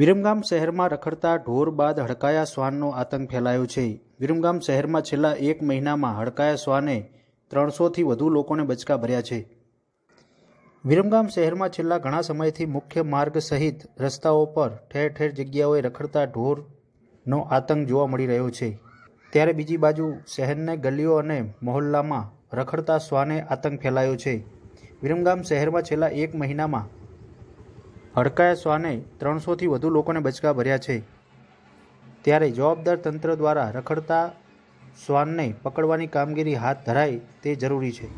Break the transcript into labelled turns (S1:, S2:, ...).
S1: વિરમગામ શહેરમાં રખડતા ઢોર બાદ હડકાયા શ્વાનનો આતંક ફેલાયો છે વિરમગામ શહેરમાં છેલ્લા એક મહિનામાં હડકાયા શ્વાને ત્રણસોથી વધુ લોકોને બચકા ભર્યા છે વિરમગામ શહેરમાં છેલ્લા ઘણા સમયથી મુખ્ય માર્ગ સહિત રસ્તાઓ પર ઠેર ઠેર જગ્યાઓએ રખડતા ઢોરનો આતંક જોવા મળી રહ્યો છે ત્યારે બીજી બાજુ શહેરને ગલીઓ અને મહોલ્લામાં રખડતા શ્વાને આતંક ફેલાયો છે વિરમગામ શહેરમાં છેલ્લા એક મહિનામાં હડકાયા શ્વાને ત્રણસોથી વધુ લોકોને બચકા ભર્યા છે ત્યારે જવાબદાર તંત્ર દ્વારા રખડતા શ્વાનને પકડવાની કામગીરી હાથ ધરાય તે જરૂરી છે